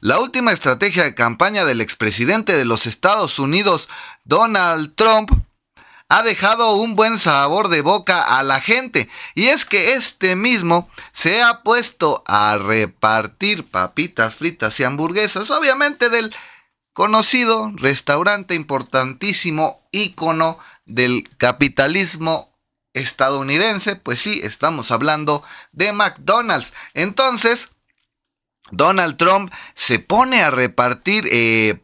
La última estrategia de campaña del expresidente de los Estados Unidos, Donald Trump, ha dejado un buen sabor de boca a la gente. Y es que este mismo se ha puesto a repartir papitas fritas y hamburguesas, obviamente del conocido restaurante importantísimo ícono del capitalismo estadounidense. Pues sí, estamos hablando de McDonald's. Entonces, Donald Trump se pone a repartir eh,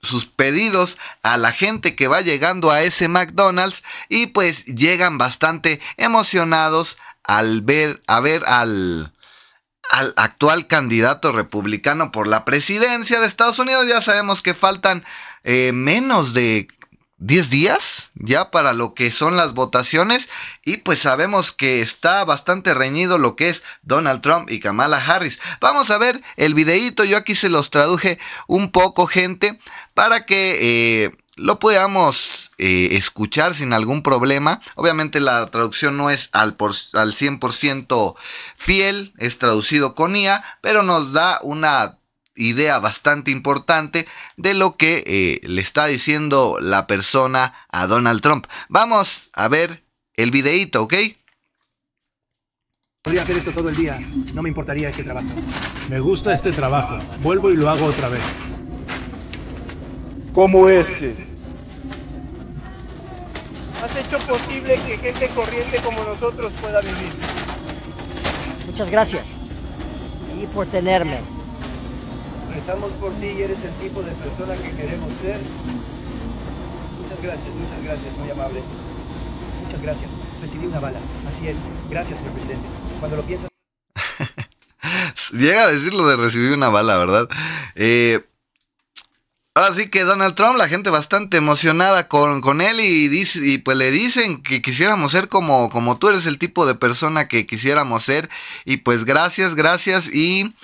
sus pedidos a la gente que va llegando a ese McDonald's y pues llegan bastante emocionados al ver, a ver al, al actual candidato republicano por la presidencia de Estados Unidos. Ya sabemos que faltan eh, menos de 10 días ya para lo que son las votaciones y pues sabemos que está bastante reñido lo que es Donald Trump y Kamala Harris. Vamos a ver el videíto, yo aquí se los traduje un poco gente para que eh, lo podamos eh, escuchar sin algún problema. Obviamente la traducción no es al, al 100% fiel, es traducido con IA, pero nos da una idea bastante importante de lo que eh, le está diciendo la persona a Donald Trump. Vamos a ver el videíto, ¿ok? Podría hacer esto todo el día, no me importaría este trabajo. Me gusta este trabajo, vuelvo y lo hago otra vez. Como este. Has hecho posible que gente corriente como nosotros pueda vivir. Muchas gracias y por tenerme. Empezamos por ti y eres el tipo de persona que queremos ser. Muchas gracias, muchas gracias, muy amable. Muchas gracias. Recibí una bala. Así es. Gracias, señor presidente. Cuando lo piensas... Llega a decir lo de recibir una bala, ¿verdad? Eh, ahora sí que Donald Trump, la gente bastante emocionada con, él y, pues le dicen que quisiéramos ser como, como tú eres el tipo de persona que quisiéramos ser. Y pues gracias, gracias y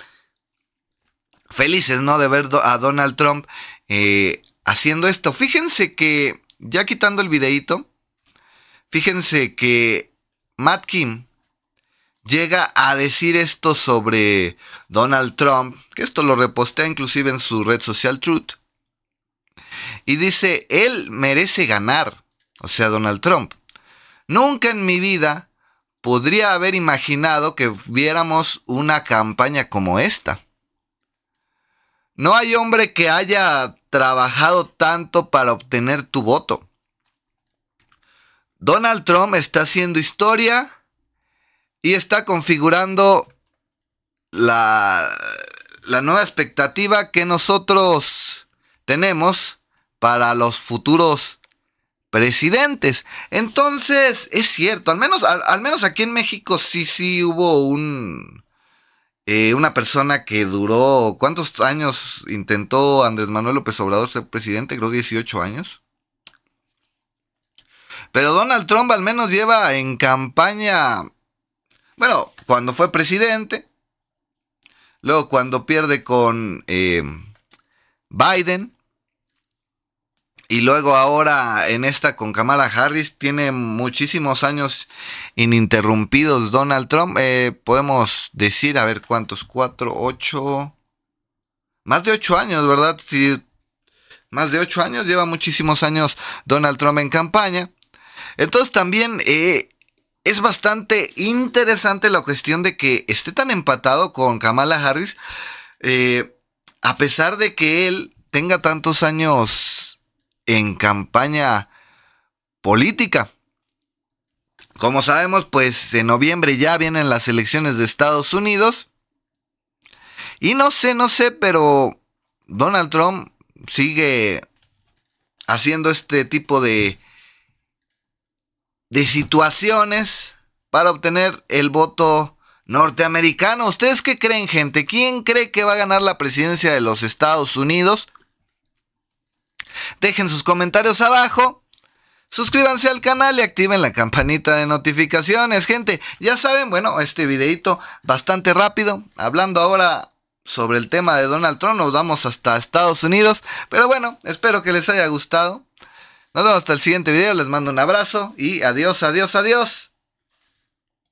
felices, ¿no? De ver a Donald Trump eh, haciendo esto. Fíjense que, ya quitando el videíto, fíjense que Matt Kim llega a decir esto sobre Donald Trump, que esto lo repostea inclusive en su red social Truth, y dice, él merece ganar, o sea, Donald Trump. Nunca en mi vida podría haber imaginado que viéramos una campaña como esta. No hay hombre que haya trabajado tanto para obtener tu voto. Donald Trump está haciendo historia y está configurando la, nueva expectativa que nosotros tenemos para los futuros presidentes. Entonces, es cierto, al menos, al menos aquí en México sí, sí hubo un, eh, una persona que duró, ¿cuántos años intentó Andrés Manuel López Obrador ser presidente? Creo 18 años. Pero Donald Trump al menos lleva en campaña, bueno, cuando fue presidente, luego cuando pierde con eh, Biden, y luego ahora en esta con Kamala Harris tiene muchísimos años ininterrumpidos Donald Trump. Eh, podemos decir, a ver cuántos, cuatro, ocho, más de ocho años, ¿verdad? más de ocho años, lleva muchísimos años Donald Trump en campaña. Entonces también eh, es bastante interesante la cuestión de que esté tan empatado con Kamala Harris, eh, a pesar de que él tenga tantos años en campaña política. Como sabemos, pues en noviembre ya vienen las elecciones de Estados Unidos. Y no sé, no sé, pero Donald Trump sigue haciendo este tipo de, de situaciones para obtener el voto norteamericano. ¿Ustedes qué creen, gente? ¿Quién cree que va a ganar la presidencia de los Estados Unidos? Dejen sus comentarios abajo. Suscríbanse al canal y activen la campanita de notificaciones, gente. Ya saben, bueno, este videito bastante rápido, hablando ahora sobre el tema de Donald Trump, nos vamos hasta Estados Unidos. Pero bueno, espero que les haya gustado. Nos vemos hasta el siguiente video, les mando un abrazo y adiós, adiós, adiós.